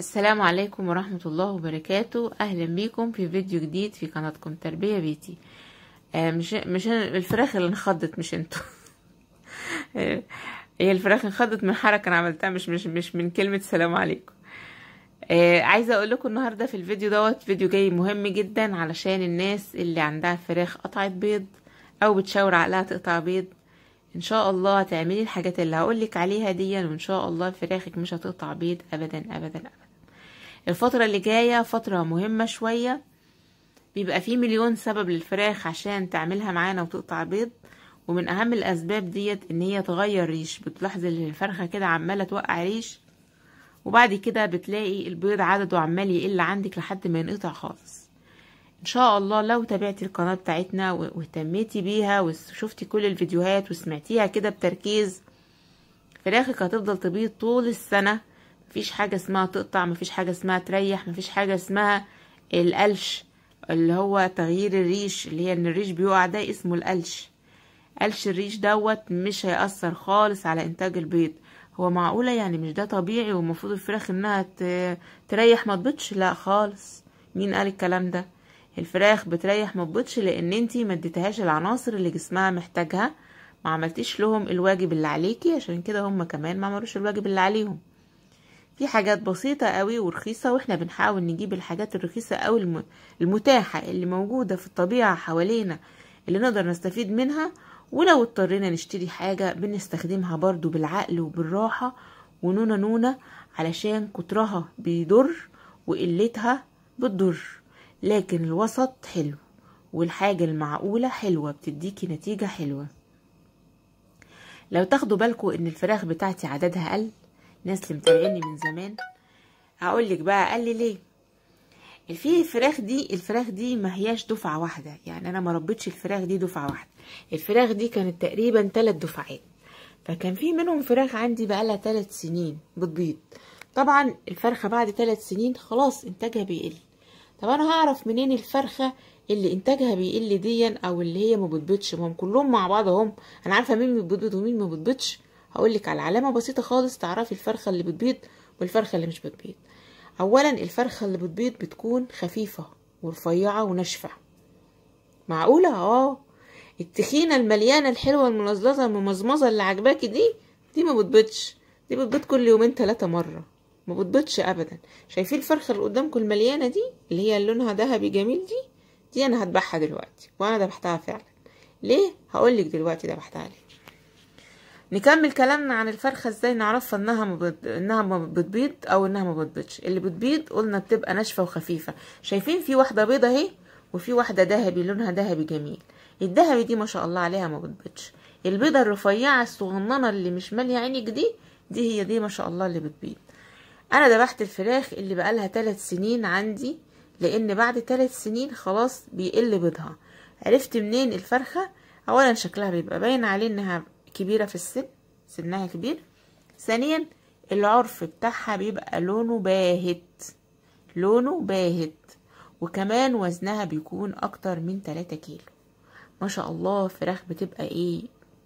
السلام عليكم ورحمة الله وبركاته أهلا بيكم في فيديو جديد في قناتكم تربية بيتي آه مش مش الفراخ اللي انخضت مش انتو آه، هي الفراخ انخضت من حركة انا عملتها مش مش مش من كلمة سلام عليكم آه عايزة اقول لكم النهاردة في الفيديو دوت فيديو جاي مهم جدا علشان الناس اللي عندها فراخ قطعت بيض او بتشاور عقلها تقطع بيض ان شاء الله هتعملي الحاجات اللي هقولك عليها دي وان شاء الله فراخك مش هتقطع بيض ابدا ابدا ابدا الفترة اللي جاية فترة مهمة شوية بيبقى فيه مليون سبب للفراخ عشان تعملها معانا وتقطع بيض ومن اهم الاسباب ديت ان هي تغير ريش بتلاحظي الفرخه كده عماله توقع ريش وبعد كده بتلاقي البيض عدده عمال يقل عندك لحد ما ينقطع خالص ان شاء الله لو تابعتي القناه بتاعتنا واهتميتي بيها وشفتي كل الفيديوهات وسمعتيها كده بتركيز فراخك هتفضل تبيض طول السنه مفيش حاجة اسمها تقطع مفيش حاجة اسمها تريح مفيش حاجة اسمها القلش اللي هو تغيير الريش اللي هي ان الريش بيقع ده اسمه القلش قلش الريش دوت مش هيأثر خالص على انتاج البيض هو معقولة يعني مش ده طبيعي ومفروض الفراخ انها تريح ما تبطش لا خالص مين قال الكلام ده الفراخ بتريح ما تبطش لان انتي ما اديتهاش العناصر اللي جسمها محتاجها ما عملتيش لهم الواجب اللي عليكي عشان كده هم كمان ما عملوش الواجب اللي عليهم في حاجات بسيطة قوي ورخيصة واحنا بنحاول نجيب الحاجات الرخيصة أو المتاحة اللي موجودة في الطبيعة حوالينا اللي نقدر نستفيد منها ولو اضطرينا نشتري حاجة بنستخدمها برضو بالعقل وبالراحة ونونة نونة علشان كترها بيضر وقلتها بتضر لكن الوسط حلو والحاجة المعقولة حلوة بتديكي نتيجة حلوة لو تاخدوا بالكم ان الفراخ بتاعتي عددها قل ناس اللي متابعيني من زمان هقول لك بقى قال لي ليه في الفراخ دي الفراخ دي ما هياش دفعه واحده يعني انا ما ربيتش الفراخ دي دفعه واحده الفراخ دي كانت تقريبا ثلاث دفعات فكان في منهم فراخ عندي بقالها ثلاث سنين بتبيض طبعا الفرخه بعد ثلاث سنين خلاص انتاجها بيقل طب انا هعرف منين الفرخه اللي انتاجها بيقل ديا او اللي هي ما بتبيضش ما هم كلهم مع بعض انا عارفه مين بتبيض ومين ما بتبيضش هقولك على علامه بسيطه خالص تعرفي الفرخه اللي بتبيض والفرخه اللي مش بتبيض اولا الفرخه اللي بتبيض بتكون خفيفه ورفيعه وناشفه معقوله اه التخينه المليانه الحلوه الملظلظه الممزمزه اللي عجباكي دي دي ما بتبيضش دي بتبيض كل يومين ثلاثه مره ما بتبيضش ابدا شايفين الفرخه اللي قدامكم المليانه دي اللي هي لونها ذهبي جميل دي دي انا هدبحها دلوقتي وانا ذبحتها فعلا ليه هقولك دلوقتي ذبحتها ليه نكمل كلامنا عن الفرخة ازاي نعرفها انها مبد... انها ما بتبيض او انها ما بتبيضش اللي بتبيض قلنا بتبقى ناشفة وخفيفة شايفين في واحدة بيضة اهي وفي واحدة ذهبي لونها ذهبي جميل الذهبي دي ما شاء الله عليها ما بتبيضش البيضة الرفيعة الصغننة اللي مش مالية عينك دي دي هي دي ما شاء الله اللي بتبيض انا ذبحت الفراخ اللي بقالها تلت سنين عندي لان بعد تلت سنين خلاص بيقل بيضها عرفت منين الفرخة اولا شكلها بيبقى باين عليه انها كبيرة في السن سنها كبير ثانيا العرف بتاعها بيبقى لونه باهت لونه باهت وكمان وزنها بيكون اكتر من 3 كيلو ما شاء الله فراخ بتبقى ايه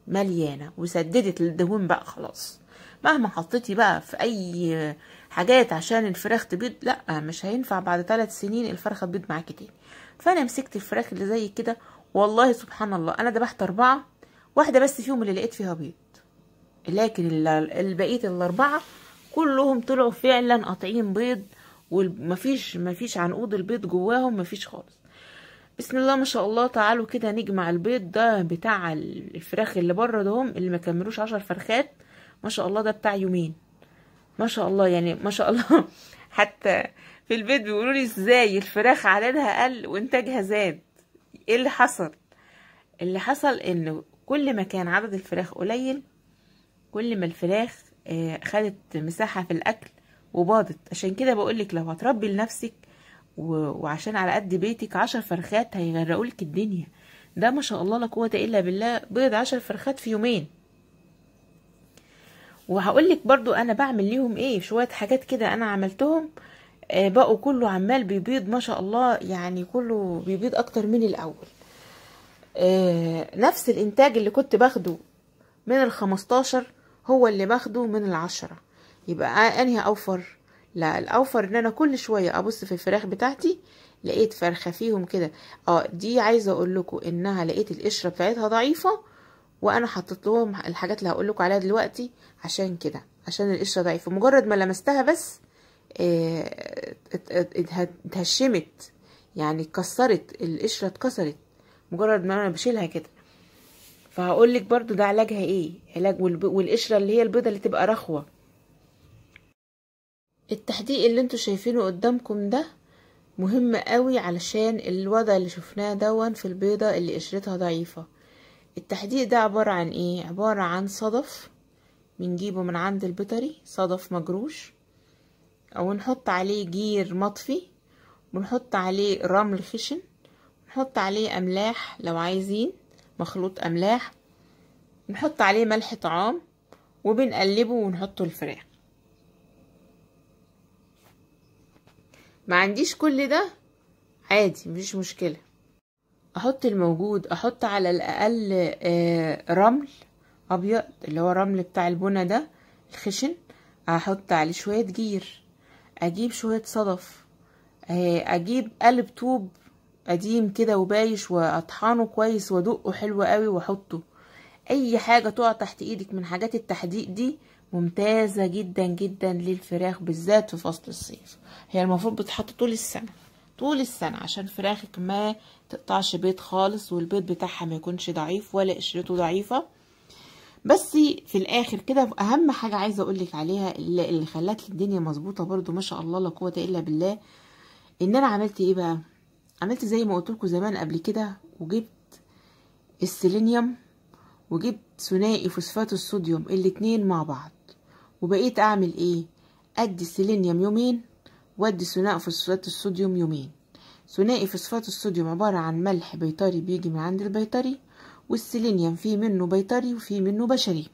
مليانه وسددت الدهون بقى خلاص مهما حطيتي بقى في اي حاجات عشان الفراخ تبيض لا مش هينفع بعد 3 سنين الفرخه تبيض معاكي تاني فانا مسكت الفراخ اللي زي كده والله سبحان الله انا ذبحت اربعه واحدة بس فيهم اللي لقيت فيها بيض لكن البقية الأربعة كلهم طلعوا فعلا قاطعين بيض ومفيش مفيش عنقود البيض جواهم مفيش خالص بسم الله ما شاء الله تعالوا كده نجمع البيض ده بتاع الفراخ اللي بره دهم اللي ما كملوش عشر فرخات ما شاء الله ده بتاع يومين ما شاء الله يعني ما شاء الله حتى في البيت بيقولوا لي ازاي الفراخ عددها قل وانتاجها زاد ايه اللي حصل اللي حصل انه كل ما كان عدد الفراخ قليل كل ما الفراخ آه، خدت مساحة في الأكل وباضت عشان كده بقولك لو هتربي لنفسك وعشان على قد بيتك عشر فرخات هيغرقولك الدنيا ده ما شاء الله لا قوة إلا بالله بيض عشر فرخات في يومين وهقولك برضو أنا بعمل ليهم إيه شوية حاجات كده أنا عملتهم آه، بقوا كله عمال بيبيض ما شاء الله يعني كله بيبيض أكتر من الأول آه، نفس الانتاج اللي كنت باخده من الخمستاشر هو اللي باخده من العشرة يبقى انهي اوفر لا الاوفر ان انا كل شوية ابص في الفراخ بتاعتي لقيت فرخة فيهم كده اه دي عايزة اقول لكم انها لقيت القشرة بتاعتها ضعيفة وانا حطيت لهم الحاجات اللي هقول لكم عليها دلوقتي عشان كده عشان القشرة ضعيفة مجرد ما لمستها بس آه، اتهشمت يعني اتكسرت القشرة اتكسرت مجرد ما انا بشيلها كده فهقول لك برده ده علاجها ايه علاج والقشره اللي هي البيضه اللي تبقى رخوه التحديق اللي انتوا شايفينه قدامكم ده مهم قوي علشان الوضع اللي شفناه دون في البيضه اللي قشرتها ضعيفه التحديق ده عباره عن ايه عباره عن صدف بنجيبه من عند البيطري صدف مجروش او نحط عليه جير مطفي ونحط عليه رمل خشن نحط عليه أملاح لو عايزين مخلوط أملاح نحط عليه ملح طعام وبنقلبه ونحطه الفراخ ما عنديش كل ده عادي مفيش مشكلة احط الموجود احط على الاقل آه، رمل ابيض اللي هو رمل بتاع البنا ده الخشن احط عليه شوية جير اجيب شوية صدف آه، اجيب قلب طوب قديم كده وبايش واطحنه كويس وادقه حلو قوي واحطه اي حاجه تقع تحت ايدك من حاجات التحديق دي ممتازه جدا جدا للفراخ بالذات في فصل الصيف هي المفروض بتتحط طول السنه طول السنه عشان فراخك ما تقطعش بيض خالص والبيض بتاعها ما يكونش ضعيف ولا قشرته ضعيفه بس في الاخر كده اهم حاجه عايزه اقولك عليها اللي خلت الدنيا مظبوطه برده ما شاء الله لا قوه الا بالله ان انا عملت ايه بقى عملت زي ما قلت لكم زمان قبل كده وجبت السيلينيوم وجبت ثنائي فوسفات الصوديوم الاتنين مع بعض وبقيت اعمل ايه ادي السيلينيوم يومين وادي ثنائي فوسفات الصوديوم يومين ثنائي فوسفات الصوديوم عبارة عن ملح بيطري بيجي من عند البيطري والسيلينيوم فيه منه بيطري وفيه منه بشري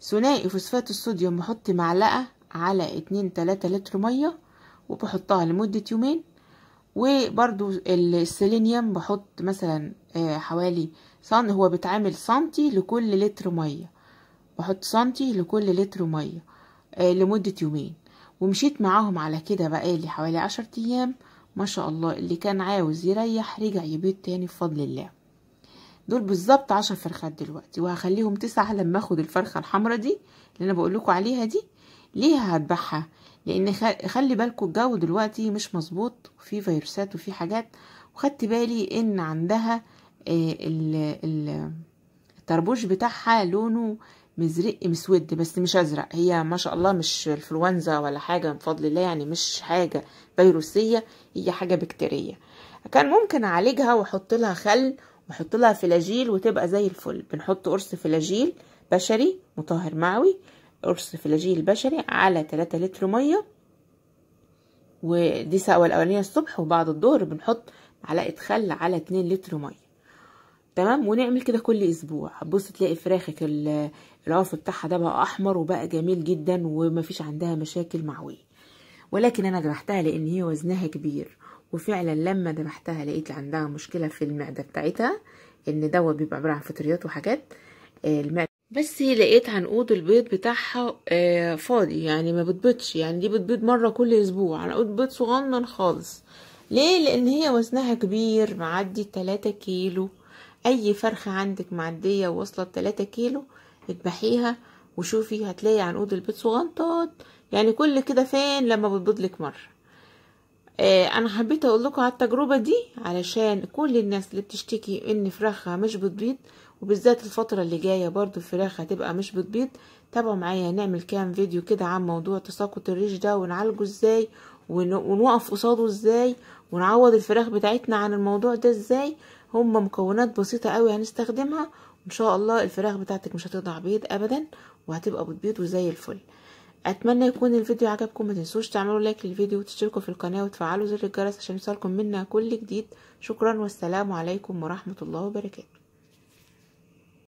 ثنائي فوسفات الصوديوم بحط معلقة على اتنين تلاتة لتر مية وبحطها لمدة يومين وبرضو السيلينيوم بحط مثلا آه، حوالي صن هو بتعامل سنتي لكل لتر ميه بحط سنتي لكل لتر ميه آه، لمده يومين ومشيت معاهم على كده بقالي حوالي عشر ايام ما شاء الله اللي كان عاوز يريح رجع يبيض تاني بفضل الله دول بالظبط عشر فرخات دلوقتي وهخليهم تسعة لما اخد الفرخة الحمراء دي اللي انا بقول لكم عليها دي ليه هتبعها لان خلي بالكم الجو دلوقتي مش مظبوط في فيروسات وفي حاجات وخدت بالي ان عندها آه، الطربوش بتاعها لونه مزرق مسود بس مش ازرق هي ما شاء الله مش انفلونزا ولا حاجه من فضل الله يعني مش حاجه فيروسيه هي حاجه بكتيريه كان ممكن اعالجها واحط لها خل واحط لها فلاجيل وتبقى زي الفل بنحط قرص فلاجيل بشري مطهر معوي قرص فلاجيل البشري على 3 لتر ميه ودي سقوه الاولانيه الصبح وبعد الظهر بنحط معلقه خل على 2 لتر ميه تمام ونعمل كده كل اسبوع هتبص تلاقي فراخك العرف بتاعها ده بقى احمر وبقى جميل جدا ومفيش عندها مشاكل معويه ولكن انا جرحتها لان هي وزنها كبير وفعلا لما ذبحتها لقيت عندها مشكله في المعده بتاعتها ان دوت بيبقى عباره عن فطريات وحاجات المعده بس لقيت عنقود البيض بتاعها آه، فاضي يعني ما بتبيضش يعني دي بتبيض مره كل اسبوع عنقود بيض صغنن خالص ليه لان هي وزنها كبير معدي 3 كيلو اي فرخه عندك معديه واصله 3 كيلو اذبحيها وشوفي هتلاقي عنقود البيض صغنطات يعني كل كده فين لما بتبيض لك مره آه، انا حبيت اقول لكم على التجربه دي علشان كل الناس اللي بتشتكي ان فراخها مش بتبيض وبالذات الفترة اللي جاية برضو الفراخ هتبقى مش بتبيض تابعوا معايا نعمل كام فيديو كده عن موضوع تساقط الريش ده ونعالجه ازاي ونوقف قصاده ازاي ونعوض الفراخ بتاعتنا عن الموضوع ده ازاي هما مكونات بسيطة قوي هنستخدمها وان شاء الله الفراخ بتاعتك مش هتضع بيض ابدا وهتبقى بتبيض وزي الفل اتمنى يكون الفيديو عجبكم ما تنسوش تعملوا لايك للفيديو وتشتركوا في القناه وتفعلوا زر الجرس عشان يوصلكم منا كل جديد شكرا والسلام عليكم ورحمه الله وبركاته